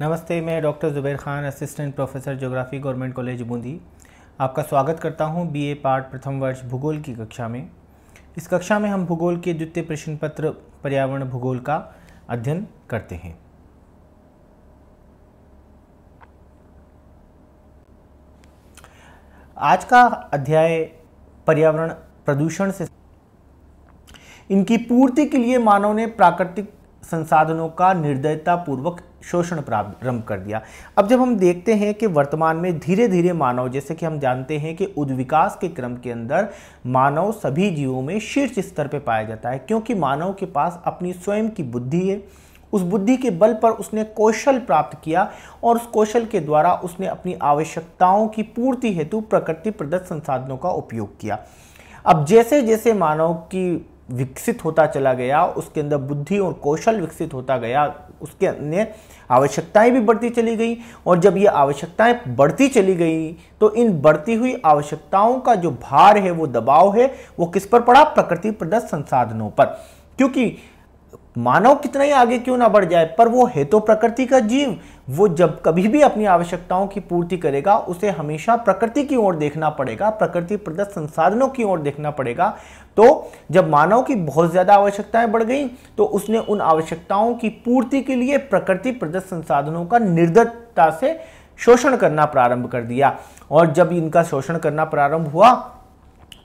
नमस्ते मैं doctor Zubair Khan assistant professor geography government college Bundi आपका स्वागत करता हूं बीए पार्ट प्रथम वर्ष भूगोल की कक्षा में इस कक्षा में हम भूगोल के द्वितीय प्रश्न पत्र पर्यावरण भूगोल का अध्ययन करते हैं आज का अध्याय पर्यावरण प्रदूषण से इनकी पूर्ति के लिए मानव ने प्राकृतिक संसाधनों का निर्दयतापूर्वक शोषण प्रारंभ कर दिया अब जब हम देखते हैं कि वर्तमान में धीरे धीरे मानव जैसे कि हम जानते हैं कि उद्विकास के क्रम के अंदर मानव सभी जीवों में शीर्ष स्तर पर पाया जाता है क्योंकि मानव के पास अपनी स्वयं की बुद्धि है उस बुद्धि के बल पर उसने कौशल प्राप्त किया और उस कौशल के द्वारा उसने अपनी आवश्यकताओं की पूर्ति हेतु प्रकृति प्रदत्त संसाधनों का उपयोग किया अब जैसे जैसे मानव की विकसित होता चला गया उसके अंदर बुद्धि और कौशल विकसित होता गया उसके अन्य आवश्यकताएं भी बढ़ती चली गई और जब ये आवश्यकताएं बढ़ती चली गई तो इन बढ़ती हुई आवश्यकताओं का जो भार है वो दबाव है वो किस पर पड़ा प्रकृति प्रदत्त संसाधनों पर क्योंकि मानव कितना ही आगे क्यों ना बढ़ जाए पर वो है तो प्रकृति का जीव वो जब कभी भी अपनी आवश्यकताओं की पूर्ति करेगा उसे हमेशा प्रकृति की ओर देखना पड़ेगा प्रकृति प्रदत्त संसाधनों की ओर देखना पड़ेगा तो जब मानव की बहुत ज़्यादा आवश्यकताएं बढ़ गई तो उसने उन आवश्यकताओं की पूर्ति के लिए प्रकृति प्रदत्त संसाधनों का निर्दत्ता से शोषण करना प्रारंभ कर दिया और जब इनका शोषण करना प्रारंभ हुआ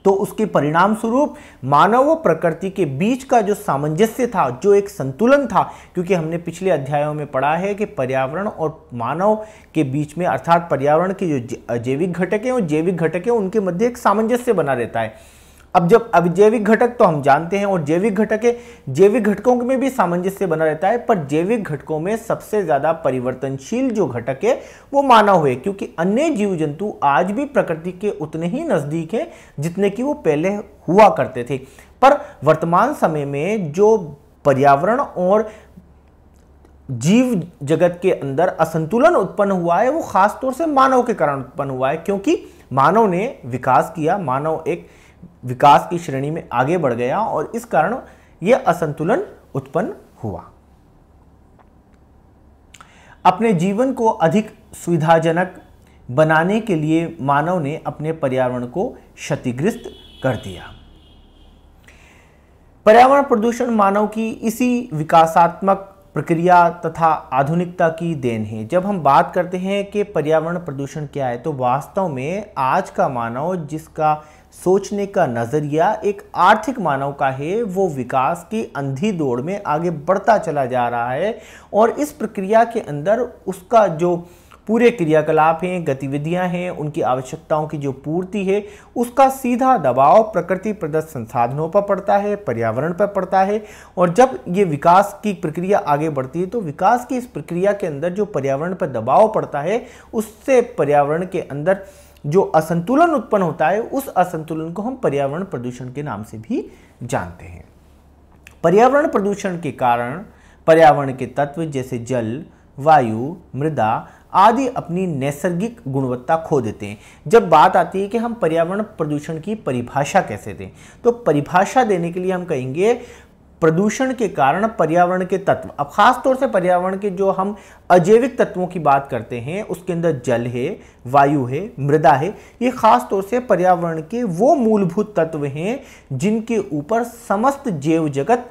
तो उसके परिणाम स्वरूप मानव व प्रकृति के बीच का जो सामंजस्य था जो एक संतुलन था क्योंकि हमने पिछले अध्यायों में पढ़ा है कि पर्यावरण और मानव के बीच में अर्थात पर्यावरण के जो जैविक घटक हैं और जैविक घटक हैं उनके मध्य एक सामंजस्य बना रहता है अब जब अब जैविक घटक तो हम जानते हैं और जैविक घटक है जैविक घटकों में भी सामंजस्य बना रहता है पर जैविक घटकों में सबसे ज़्यादा परिवर्तनशील जो घटक है वो मानव है क्योंकि अन्य जीव जंतु आज भी प्रकृति के उतने ही नज़दीक हैं जितने कि वो पहले हुआ करते थे पर वर्तमान समय में जो पर्यावरण और जीव जगत के अंदर असंतुलन उत्पन्न हुआ है वो खासतौर से मानव के कारण उत्पन्न हुआ है क्योंकि मानव ने विकास किया मानव एक विकास की श्रेणी में आगे बढ़ गया और इस कारण यह असंतुलन उत्पन्न हुआ अपने जीवन को अधिक सुविधाजनक बनाने के लिए मानव ने अपने पर्यावरण को क्षतिग्रस्त कर दिया पर्यावरण प्रदूषण मानव की इसी विकासात्मक प्रक्रिया तथा आधुनिकता की देन है जब हम बात करते हैं कि पर्यावरण प्रदूषण क्या है तो वास्तव में आज का मानव जिसका सोचने का नज़रिया एक आर्थिक मानव का है वो विकास की अंधी दौड़ में आगे बढ़ता चला जा रहा है और इस प्रक्रिया के अंदर उसका जो पूरे क्रियाकलाप हैं गतिविधियां हैं उनकी आवश्यकताओं की जो पूर्ति है उसका सीधा दबाव प्रकृति प्रदत्त संसाधनों पर पड़ता है पर्यावरण पर पड़ता है और जब ये विकास की प्रक्रिया आगे बढ़ती है तो विकास की इस प्रक्रिया के अंदर जो पर्यावरण पर दबाव पड़ता है उससे पर्यावरण के अंदर जो असंतुलन उत्पन्न होता है उस असंतुलन को हम पर्यावरण प्रदूषण के नाम से भी जानते हैं पर्यावरण प्रदूषण के कारण पर्यावरण के तत्व जैसे जल वायु मृदा आदि अपनी नैसर्गिक गुणवत्ता खो देते हैं जब बात आती है कि हम पर्यावरण प्रदूषण की परिभाषा कैसे दें तो परिभाषा देने के लिए हम कहेंगे प्रदूषण के कारण पर्यावरण के तत्व अब खास तौर से पर्यावरण के जो हम अजैविक तत्वों की बात करते हैं उसके अंदर जल है वायु है मृदा है ये खास तौर से पर्यावरण के वो मूलभूत तत्व हैं जिनके ऊपर समस्त जैव जगत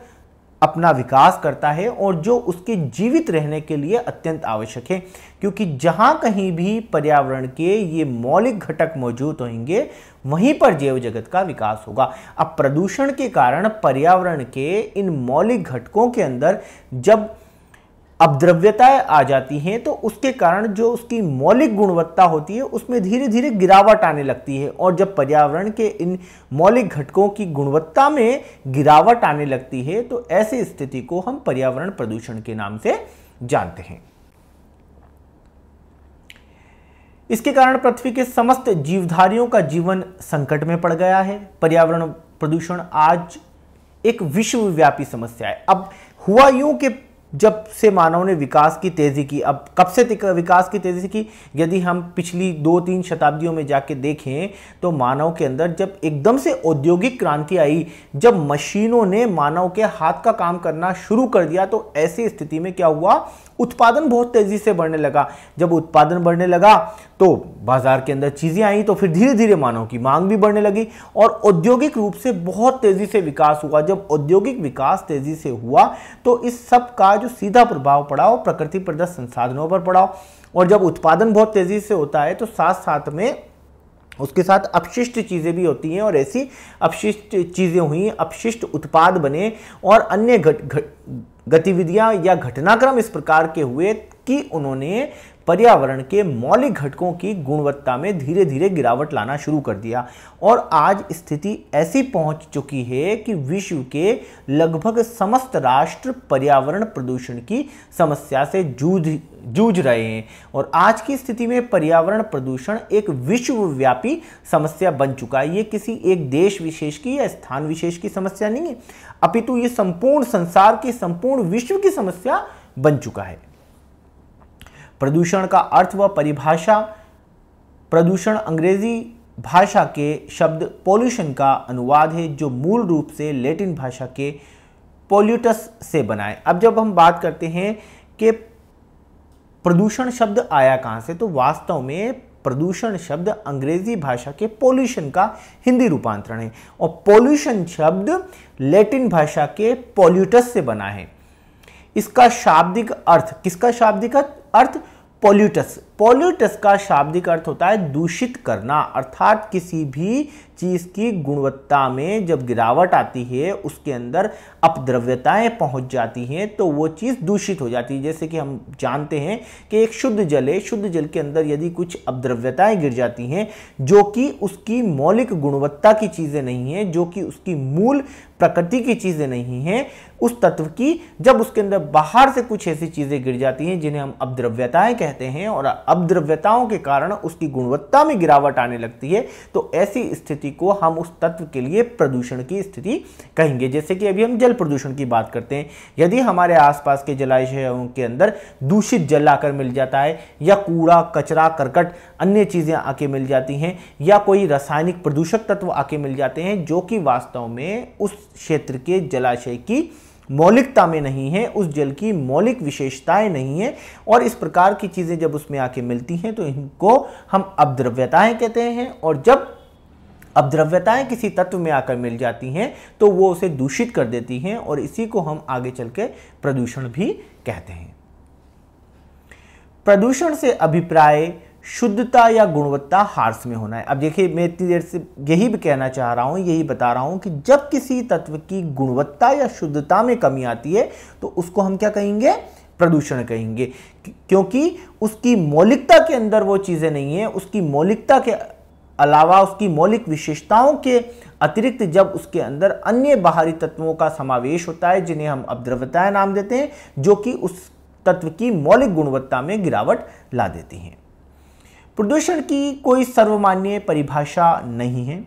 अपना विकास करता है और जो उसके जीवित रहने के लिए अत्यंत आवश्यक है क्योंकि जहाँ कहीं भी पर्यावरण के ये मौलिक घटक मौजूद होंगे वहीं पर जैव जगत का विकास होगा अब प्रदूषण के कारण पर्यावरण के इन मौलिक घटकों के अंदर जब अपद्रव्यताएं आ जाती हैं तो उसके कारण जो उसकी मौलिक गुणवत्ता होती है उसमें धीरे धीरे गिरावट आने लगती है और जब पर्यावरण के इन मौलिक घटकों की गुणवत्ता में गिरावट आने लगती है तो ऐसी स्थिति को हम पर्यावरण प्रदूषण के नाम से जानते हैं इसके कारण पृथ्वी के समस्त जीवधारियों का जीवन संकट में पड़ गया है पर्यावरण प्रदूषण आज एक विश्वव्यापी समस्या है अब हुआ यूं कि जब से मानव ने विकास की तेज़ी की अब कब से विकास की तेज़ी की यदि हम पिछली दो तीन शताब्दियों में जाके देखें तो मानव के अंदर जब एकदम से औद्योगिक क्रांति आई जब मशीनों ने मानव के हाथ का काम करना शुरू कर दिया तो ऐसी स्थिति में क्या हुआ उत्पादन बहुत तेजी से बढ़ने लगा जब उत्पादन बढ़ने लगा तो बाजार के अंदर चीजें आई तो फिर धीरे धीरे मानव की मांग भी बढ़ने लगी और औद्योगिक रूप से बहुत तेजी से विकास हुआ जब औद्योगिक विकास तेजी से हुआ तो इस सब का जो सीधा प्रभाव पड़ा वो प्रकृति प्रदत्त संसाधनों पर पड़ा और जब उत्पादन बहुत तेजी से होता है तो साथ साथ में उसके साथ अपशिष्ट चीज़ें भी होती हैं और ऐसी अपशिष्ट चीज़ें हुई अपशिष्ट उत्पाद बने और अन्य घट घट गतिविधियां या घटनाक्रम इस प्रकार के हुए कि उन्होंने पर्यावरण के मौलिक घटकों की गुणवत्ता में धीरे धीरे गिरावट लाना शुरू कर दिया और आज स्थिति ऐसी पहुंच चुकी है कि विश्व के लगभग समस्त राष्ट्र पर्यावरण प्रदूषण की समस्या से जूझ जूझ रहे हैं और आज की स्थिति में पर्यावरण प्रदूषण एक विश्वव्यापी समस्या बन चुका है ये किसी एक देश विशेष की या स्थान विशेष की समस्या नहीं है अपितु ये संपूर्ण संसार की संपूर्ण विश्व की समस्या बन चुका है प्रदूषण का अर्थ व परिभाषा प्रदूषण अंग्रेजी भाषा के शब्द पोल्यूशन का अनुवाद है जो मूल रूप से लैटिन भाषा के पोल्यूटस से बनाए अब जब हम बात करते हैं कि प्रदूषण शब्द आया कहाँ से तो वास्तव में प्रदूषण शब्द अंग्रेजी भाषा के पोल्यूशन का हिंदी रूपांतरण है और पोल्यूशन शब्द लैटिन भाषा के पोल्यूटस से बना है इसका शाब्दिक अर्थ किसका शाब्दिक अर्थ अर्थ पॉल्यूटस पॉल्यूटस का शाब्दिक अर्थ होता है दूषित करना अर्थात किसी भी चीज़ की गुणवत्ता में जब गिरावट आती है उसके अंदर अपद्रव्यताएं पहुंच जाती हैं तो वो चीज़ दूषित हो जाती है जैसे कि हम जानते हैं कि एक शुद्ध जल है शुद्ध जल के अंदर यदि कुछ अपद्रव्यताएं गिर जाती हैं जो कि उसकी मौलिक गुणवत्ता की चीज़ें नहीं हैं जो कि उसकी मूल प्रकृति की चीज़ें नहीं हैं उस तत्व की जब उसके अंदर बाहर से कुछ ऐसी चीज़ें गिर जाती हैं जिन्हें हम अपद्रव्यताएं कहते हैं और अपद्रव्यताओं के कारण उसकी गुणवत्ता में गिरावट आने लगती है तो ऐसी स्थिति को हम उस तत्व के लिए प्रदूषण की स्थिति कहेंगे जैसे कि अभी हम जल प्रदूषण की बात करते हैं यदि हमारे आसपास के जलाशयों के अंदर दूषित जल आकर मिल जाता है या कूड़ा कचरा करकट अन्य चीज़ें आके मिल जाती हैं या कोई रासायनिक प्रदूषक तत्व आके मिल जाते हैं जो कि वास्तव में उस क्षेत्र के जलाशय की मौलिकता में नहीं है उस जल की मौलिक विशेषताएं नहीं है और इस प्रकार की चीज़ें जब उसमें आके मिलती हैं तो इनको हम अपद्रव्यताएं कहते हैं और जब अपद्रव्यताएं किसी तत्व में आकर मिल जाती हैं तो वो उसे दूषित कर देती हैं और इसी को हम आगे चल के प्रदूषण भी कहते हैं प्रदूषण से अभिप्राय शुद्धता या गुणवत्ता हार्स में होना है अब देखिए मैं इतनी देर से यही भी कहना चाह रहा हूँ यही बता रहा हूँ कि जब किसी तत्व की गुणवत्ता या शुद्धता में कमी आती है तो उसको हम क्या कहेंगे प्रदूषण कहेंगे क्योंकि उसकी मौलिकता के अंदर वो चीज़ें नहीं है उसकी मौलिकता के अलावा उसकी मौलिक विशेषताओं के अतिरिक्त जब उसके अंदर अन्य बाहरी तत्वों का समावेश होता है जिन्हें हम अपद्रव्यताएं नाम देते हैं जो कि उस तत्व की मौलिक गुणवत्ता में गिरावट ला देती हैं प्रदूषण की कोई सर्वमान्य परिभाषा नहीं है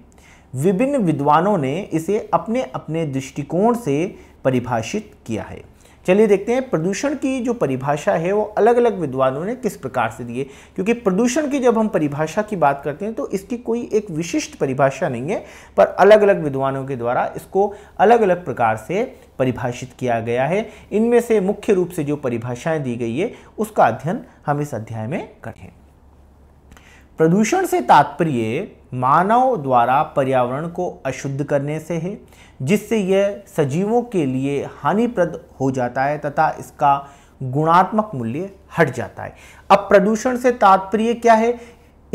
विभिन्न विद्वानों ने इसे अपने अपने दृष्टिकोण से परिभाषित किया है चलिए देखते हैं प्रदूषण की जो परिभाषा है वो अलग अलग विद्वानों ने किस प्रकार से दिए क्योंकि प्रदूषण की जब हम परिभाषा की बात करते हैं तो इसकी कोई एक विशिष्ट परिभाषा नहीं है पर अलग अलग विद्वानों के द्वारा इसको अलग अलग प्रकार से परिभाषित किया गया है इनमें से मुख्य रूप से जो परिभाषाएँ दी गई है उसका अध्ययन हम इस अध्याय में करें प्रदूषण से तात्पर्य मानव द्वारा पर्यावरण को अशुद्ध करने से है जिससे यह सजीवों के लिए हानिप्रद हो जाता है तथा इसका गुणात्मक मूल्य हट जाता है अब प्रदूषण से तात्पर्य क्या है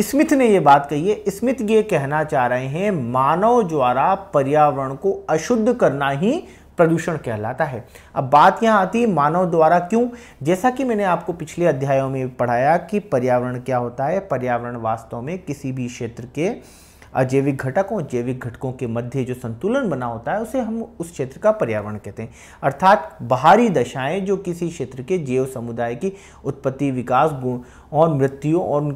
स्मिथ ने यह बात कही है स्मिथ ये कहना चाह रहे हैं मानव द्वारा पर्यावरण को अशुद्ध करना ही प्रदूषण कहलाता है अब बात यहाँ आती है मानव द्वारा क्यों जैसा कि मैंने आपको पिछले अध्यायों में पढ़ाया कि पर्यावरण क्या होता है पर्यावरण वास्तव में किसी भी क्षेत्र के अजैविक घटकों जैविक घटकों के मध्य जो संतुलन बना होता है उसे हम उस क्षेत्र का पर्यावरण कहते हैं अर्थात बाहरी दशाएं जो किसी क्षेत्र के जैव समुदाय की उत्पत्ति विकास गुण और मृत्यु और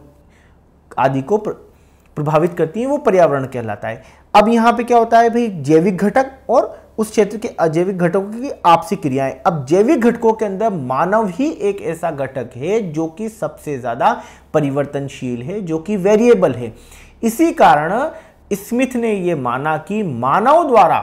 आदि को प्रभावित करती हैं वो पर्यावरण कहलाता है अब यहाँ पे क्या होता है भाई जैविक घटक और उस क्षेत्र के अजैविक घटकों की आपसी क्रियाएं अब जैविक घटकों के अंदर मानव ही एक ऐसा घटक है जो कि सबसे ज़्यादा परिवर्तनशील है जो कि वेरिएबल है इसी कारण स्मिथ ने यह माना कि मानव द्वारा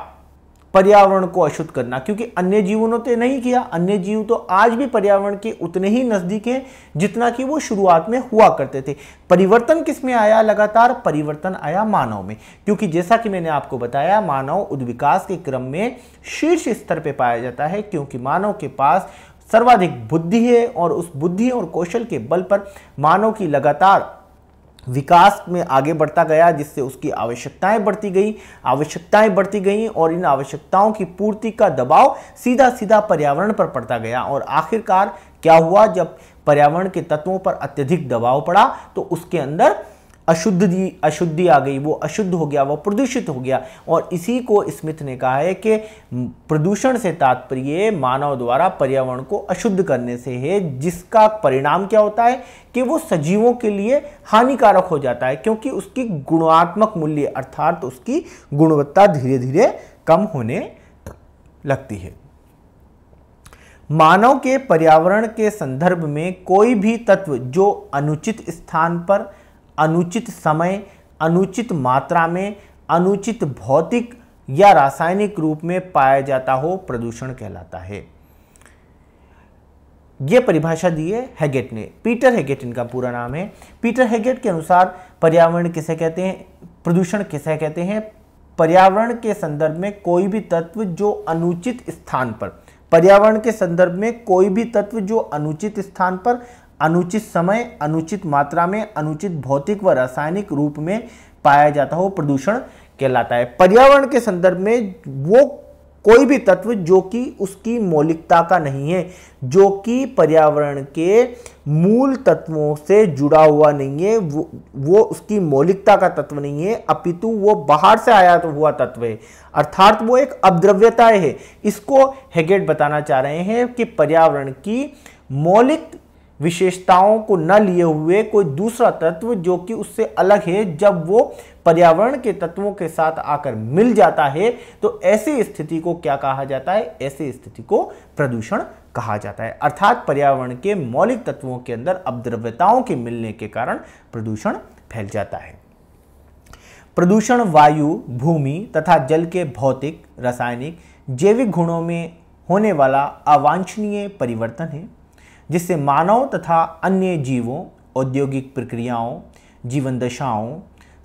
पर्यावरण को अशुद्ध करना क्योंकि अन्य जीवों ने नहीं किया अन्य जीव तो आज भी पर्यावरण के उतने ही नज़दीक हैं जितना कि वो शुरुआत में हुआ करते थे परिवर्तन किस में आया लगातार परिवर्तन आया मानव में क्योंकि जैसा कि मैंने आपको बताया मानव उद्विकास के क्रम में शीर्ष स्तर पर पाया जाता है क्योंकि मानव के पास सर्वाधिक बुद्धि है और उस बुद्धि और कौशल के बल पर मानव की लगातार विकास में आगे बढ़ता गया जिससे उसकी आवश्यकताएं बढ़ती गई आवश्यकताएं बढ़ती गईं और इन आवश्यकताओं की पूर्ति का दबाव सीधा सीधा पर्यावरण पर पड़ता गया और आखिरकार क्या हुआ जब पर्यावरण के तत्वों पर अत्यधिक दबाव पड़ा तो उसके अंदर जी अशुद्धि आ गई वो अशुद्ध हो गया वो प्रदूषित हो गया और इसी को स्मिथ ने कहा है कि प्रदूषण से तात्पर्य मानव द्वारा पर्यावरण को अशुद्ध करने से है जिसका परिणाम क्या होता है कि वो सजीवों के लिए हानिकारक हो जाता है क्योंकि उसकी गुणात्मक मूल्य अर्थात उसकी गुणवत्ता धीरे धीरे कम होने लगती है मानव के पर्यावरण के संदर्भ में कोई भी तत्व जो अनुचित स्थान पर अनुचित समय अनुचित मात्रा में अनुचित भौतिक या रासायनिक रूप में पाया जाता हो प्रदूषण कहलाता है यह परिभाषा दी है हैगेट ने पीटर हैगेट इनका पूरा नाम है पीटर हैगेट के अनुसार पर्यावरण किसे कहते हैं प्रदूषण किसे कहते हैं पर्यावरण के संदर्भ में कोई भी तत्व जो अनुचित स्थान पर पर्यावरण के संदर्भ में कोई भी तत्व जो अनुचित स्थान पर अनुचित समय अनुचित मात्रा में अनुचित भौतिक व रासायनिक रूप में पाया जाता हो प्रदूषण कहलाता है पर्यावरण के संदर्भ में वो कोई भी तत्व जो कि उसकी मौलिकता का नहीं है जो कि पर्यावरण के मूल तत्वों से जुड़ा हुआ नहीं है वो वो उसकी मौलिकता का तत्व नहीं है अपितु वो बाहर से आया तो हुआ तत्व है अर्थात वो एक अपद्रव्यता है इसको हेगेट बताना चाह रहे हैं कि पर्यावरण की मौलिक विशेषताओं को न लिए हुए कोई दूसरा तत्व जो कि उससे अलग है जब वो पर्यावरण के तत्वों के साथ आकर मिल जाता है तो ऐसी स्थिति को क्या कहा जाता है ऐसी स्थिति को प्रदूषण कहा जाता है अर्थात पर्यावरण के मौलिक तत्वों के अंदर अपद्रव्यताओं के मिलने के कारण प्रदूषण फैल जाता है प्रदूषण वायु भूमि तथा जल के भौतिक रासायनिक जैविक गुणों में होने वाला अवांछनीय परिवर्तन है जिससे मानव तथा अन्य जीवों औद्योगिक प्रक्रियाओं जीवन दशाओं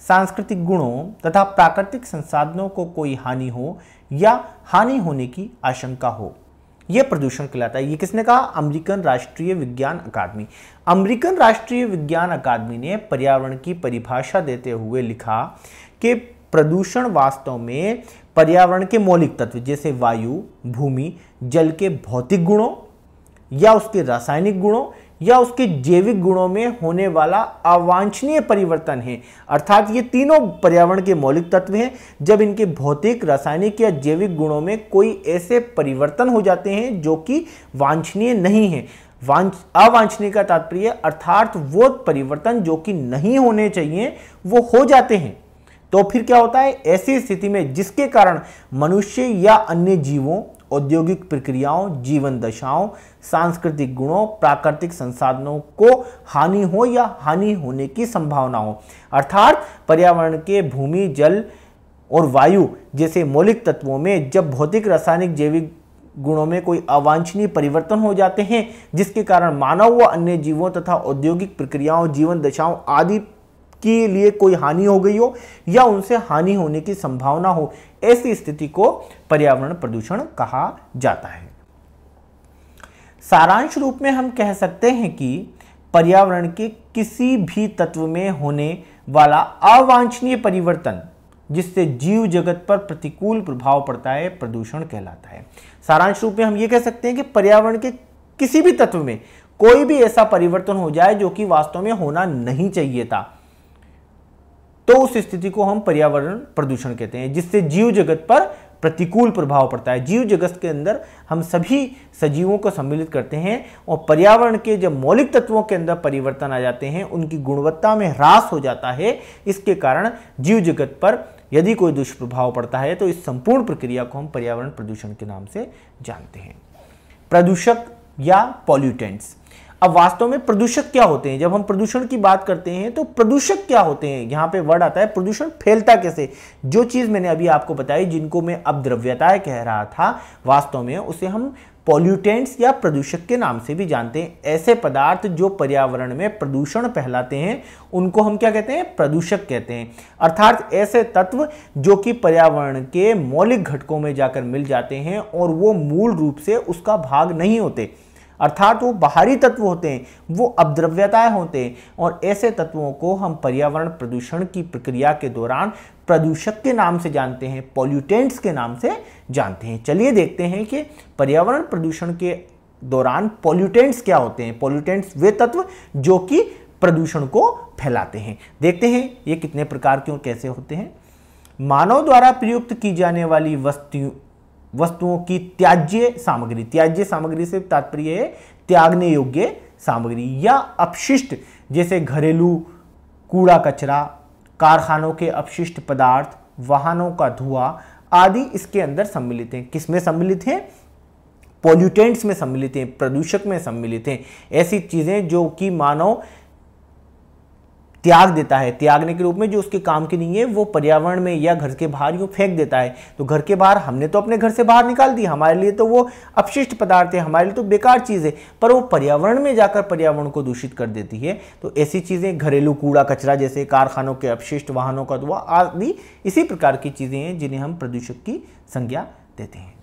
सांस्कृतिक गुणों तथा प्राकृतिक संसाधनों को कोई हानि हो या हानि होने की आशंका हो यह प्रदूषण कहलाता है ये किसने कहा अमेरिकन राष्ट्रीय विज्ञान अकादमी अमेरिकन राष्ट्रीय विज्ञान अकादमी ने पर्यावरण की परिभाषा देते हुए लिखा कि प्रदूषण वास्तव में पर्यावरण के मौलिक तत्व जैसे वायु भूमि जल के भौतिक गुणों या उसके रासायनिक गुणों या उसके जैविक गुणों में होने वाला अवांछनीय परिवर्तन है अर्थात ये तीनों पर्यावरण के मौलिक तत्व हैं जब इनके भौतिक रासायनिक या जैविक गुणों में कोई ऐसे परिवर्तन हो जाते हैं जो कि वांछनीय नहीं है वांछ अवांछनीय का तात्पर्य अर्थात वो परिवर्तन जो कि नहीं होने चाहिए वो हो जाते हैं तो फिर क्या होता है ऐसी स्थिति में जिसके कारण मनुष्य या अन्य जीवों औद्योगिक प्रक्रियाओं जीवन दशाओं सांस्कृतिक गुणों प्राकृतिक संसाधनों को हानि हो या हानि होने की संभावना हो अर्थात पर्यावरण के भूमि जल और वायु जैसे मौलिक तत्वों में जब भौतिक रासायनिक जैविक गुणों में कोई अवांछनीय परिवर्तन हो जाते हैं जिसके कारण मानव व अन्य जीवों तथा औद्योगिक प्रक्रियाओं जीवन दशाओं आदि के लिए कोई हानि हो गई हो या उनसे हानि होने की संभावना हो ऐसी स्थिति को पर्यावरण प्रदूषण कहा जाता है सारांश रूप में हम कह सकते हैं कि पर्यावरण के किसी भी तत्व में होने वाला अवांछनीय परिवर्तन जिससे जीव जगत पर प्रतिकूल प्रभाव पड़ता है प्रदूषण कहलाता है सारांश रूप में हम ये कह सकते हैं कि पर्यावरण के किसी भी तत्व में कोई भी ऐसा परिवर्तन हो जाए जो कि वास्तव में होना नहीं चाहिए था तो उस स्थिति को हम पर्यावरण प्रदूषण कहते हैं जिससे जीव जगत पर प्रतिकूल प्रभाव पड़ता है जीव जगत के अंदर हम सभी सजीवों को सम्मिलित करते हैं और पर्यावरण के जब मौलिक तत्वों के अंदर परिवर्तन आ जाते हैं उनकी गुणवत्ता में ह्रास हो जाता है इसके कारण जीव जगत पर यदि कोई दुष्प्रभाव पड़ता है तो इस संपूर्ण प्रक्रिया को हम पर्यावरण प्रदूषण के नाम से जानते हैं प्रदूषक या पॉल्यूटेंट्स अब वास्तव में प्रदूषक क्या होते हैं जब हम प्रदूषण की बात करते हैं तो प्रदूषक क्या होते हैं यहाँ पे वर्ड आता है प्रदूषण फैलता कैसे जो चीज़ मैंने अभी आपको बताई जिनको मैं अब द्रव्यता कह रहा था वास्तव में उसे हम पॉल्यूटेंट्स या प्रदूषक के नाम से भी जानते हैं ऐसे पदार्थ जो पर्यावरण में प्रदूषण फैलाते हैं उनको हम क्या कहते हैं प्रदूषक कहते हैं अर्थात ऐसे तत्व जो कि पर्यावरण के मौलिक घटकों में जाकर मिल जाते हैं और वो मूल रूप से उसका भाग नहीं होते अर्थात वो बाहरी तत्व होते हैं वो अपद्रव्यताएँ होते हैं और ऐसे तत्वों को हम पर्यावरण प्रदूषण की प्रक्रिया के दौरान प्रदूषक के नाम से जानते हैं पॉल्यूटेंट्स के नाम से जानते हैं चलिए देखते हैं कि पर्यावरण प्रदूषण के दौरान पॉल्यूटेंट्स क्या होते हैं पॉल्यूटेंट्स वे तत्व जो कि प्रदूषण को फैलाते हैं देखते हैं ये कितने प्रकार के और कैसे होते हैं मानव द्वारा प्रयुक्त की जाने वाली वस्तु वस्तुओं की त्याज्य सामग्री त्याज्य सामग्री से तात्पर्य है त्यागने योग्य सामग्री या अपशिष्ट जैसे घरेलू कूड़ा कचरा कारखानों के अपशिष्ट पदार्थ वाहनों का धुआं आदि इसके अंदर सम्मिलित हैं किसमें सम्मिलित हैं पॉल्यूटेंट्स में सम्मिलित हैं प्रदूषक में सम्मिलित हैं ऐसी चीज़ें जो कि मानव त्याग देता है त्यागने के रूप में जो उसके काम के नहीं है वो पर्यावरण में या घर के बाहर यूँ फेंक देता है तो घर के बाहर हमने तो अपने घर से बाहर निकाल दी हमारे लिए तो वो अपशिष्ट पदार्थ है हमारे लिए तो बेकार चीज़ है पर वो पर्यावरण में जाकर पर्यावरण को दूषित कर देती है तो ऐसी चीज़ें घरेलू कूड़ा कचरा जैसे कारखानों के अपशिष्ट वाहनों का धुआं आदि इसी प्रकार की चीज़ें हैं जिन्हें हम प्रदूषक की संज्ञा देते हैं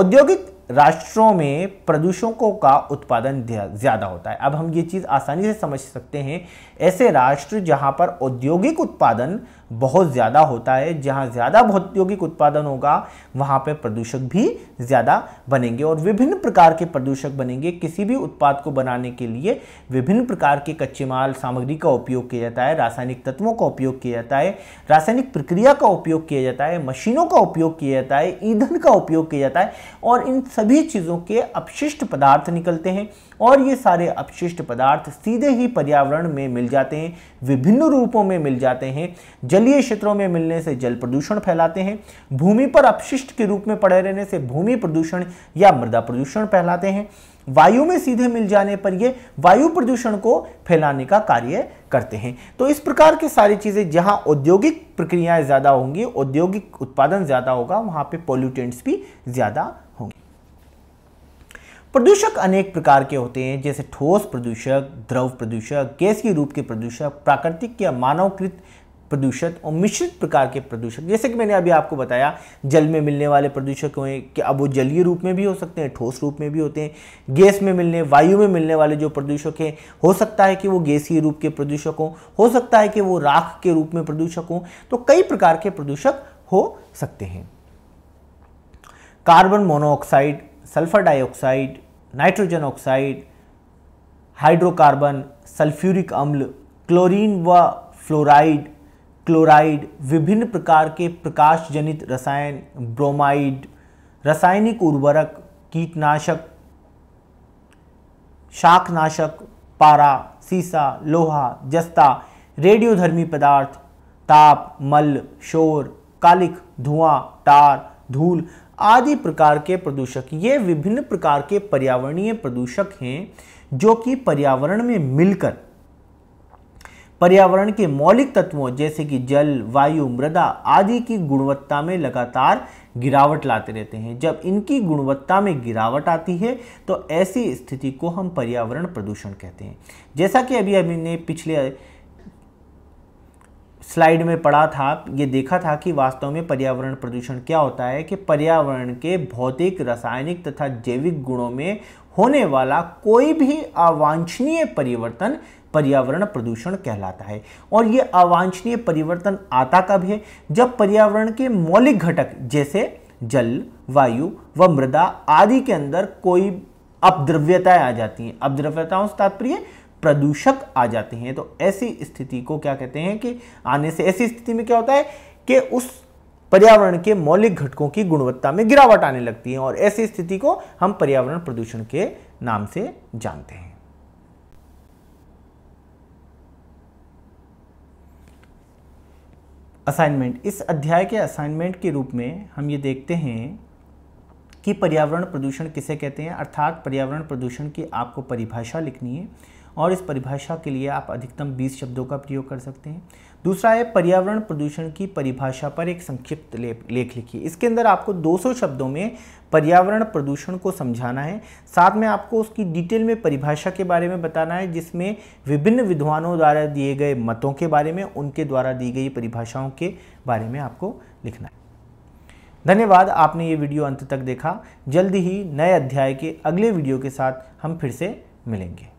औद्योगिक राष्ट्रों में प्रदूषकों का उत्पादन ज़्यादा होता है अब हम ये चीज़ आसानी से समझ सकते हैं ऐसे राष्ट्र जहाँ पर औद्योगिक उत्पादन बहुत ज़्यादा होता है जहाँ ज़्यादा औद्योगिक उत्पादन होगा वहाँ पर प्रदूषक भी ज़्यादा बनेंगे और विभिन्न प्रकार के प्रदूषक बनेंगे किसी भी उत्पाद को बनाने के लिए विभिन्न प्रकार के कच्चे माल सामग्री का उपयोग किया जाता है रासायनिक तत्वों का उपयोग किया जाता है रासायनिक प्रक्रिया का उपयोग किया जाता है मशीनों का उपयोग किया जाता है ईंधन का उपयोग किया जाता है और इन सभी चीज़ों के अपशिष्ट पदार्थ निकलते हैं और ये सारे अपशिष्ट पदार्थ सीधे ही पर्यावरण में मिल जाते हैं विभिन्न रूपों में मिल जाते हैं जलीय क्षेत्रों में मिलने से जल प्रदूषण फैलाते हैं भूमि पर अपशिष्ट के रूप में पड़े रहने से भूमि प्रदूषण या मृदा प्रदूषण फैलाते हैं वायु में सीधे मिल जाने पर ये वायु प्रदूषण को फैलाने का कार्य करते हैं तो इस प्रकार की सारी चीज़ें जहाँ औद्योगिक प्रक्रियाएं ज़्यादा होंगी औद्योगिक उत्पादन ज़्यादा होगा वहाँ पे पॉल्यूटेंट्स भी ज़्यादा प्रदूषक अनेक प्रकार के होते हैं जैसे ठोस प्रदूषक द्रव प्रदूषक गैस के रूप के प्रदूषक प्राकृतिक या मानवकृत प्रदूषक और मिश्रित प्रकार के प्रदूषक जैसे कि मैंने अभी आपको बताया जल में मिलने वाले प्रदूषक हुए कि अब वो जलीय रूप में भी हो सकते हैं ठोस रूप में भी होते हैं गैस में मिलने वायु में मिलने वाले जो प्रदूषक हैं हो सकता है कि वो गैसीय रूप के प्रदूषक हों हो सकता है कि वो राख के रूप में प्रदूषक हों तो कई प्रकार के प्रदूषक हो सकते हैं carbon monoxide sulphur dioxide nitrogen oxide hydrocarbon sulphuric अम्ल क्लोरीन व फ्लोराइड क्लोराइड विभिन्न प्रकार के प्रकाश जनित रसायन ब्रोमाइड रासायनिक उर्वरक कीटनाशक शाकनाशक पारा सीसा लोहा जस्ता रेडियोधर्मी पदार्थ ताप मल शोर कालिक धुआं टार धूल आदि प्रकार के प्रदूषक ये विभिन्न प्रकार के पर्यावरणीय प्रदूषक हैं जो कि पर्यावरण में मिलकर पर्यावरण के मौलिक तत्वों जैसे कि जल वायु मृदा आदि की गुणवत्ता में लगातार गिरावट लाते रहते हैं जब इनकी गुणवत्ता में गिरावट आती है तो ऐसी स्थिति को हम पर्यावरण प्रदूषण कहते हैं जैसा कि अभी अभी ने पिछले स्लाइड में पढ़ा था ये देखा था कि वास्तव में पर्यावरण प्रदूषण क्या होता है कि पर्यावरण के भौतिक रासायनिक तथा जैविक गुणों में होने वाला कोई भी अवांछनीय परिवर्तन पर्यावरण प्रदूषण कहलाता है और ये अवांछनीय परिवर्तन आता कब है जब पर्यावरण के मौलिक घटक जैसे जल वायु व मृदा आदि के अंदर कोई अपद्रव्यताएं आ जाती हैं अपद्रव्यताओं से तात्पर्य प्रदूषक आ जाते हैं तो ऐसी स्थिति को क्या कहते हैं कि आने से ऐसी स्थिति में क्या होता है कि उस पर्यावरण के मौलिक घटकों की गुणवत्ता में गिरावट आने लगती है और ऐसी स्थिति को हम पर्यावरण प्रदूषण के नाम से जानते हैं असाइनमेंट इस अध्याय के असाइनमेंट के रूप में हम ये देखते हैं कि पर्यावरण प्रदूषण किसे कहते हैं अर्थात पर्यावरण प्रदूषण की आपको परिभाषा लिखनी है और इस परिभाषा के लिए आप अधिकतम 20 शब्दों का प्रयोग कर सकते हैं दूसरा है पर्यावरण प्रदूषण की परिभाषा पर एक संक्षिप्त लेख लिखिए इसके अंदर आपको 200 शब्दों में पर्यावरण प्रदूषण को समझाना है साथ में आपको उसकी डिटेल में परिभाषा के बारे में बताना है जिसमें विभिन्न विद्वानों द्वारा दिए गए मतों के बारे में उनके द्वारा दी गई परिभाषाओं के बारे में आपको लिखना है धन्यवाद आपने ये वीडियो अंत तक देखा जल्द ही नए अध्याय के अगले वीडियो के साथ हम फिर से मिलेंगे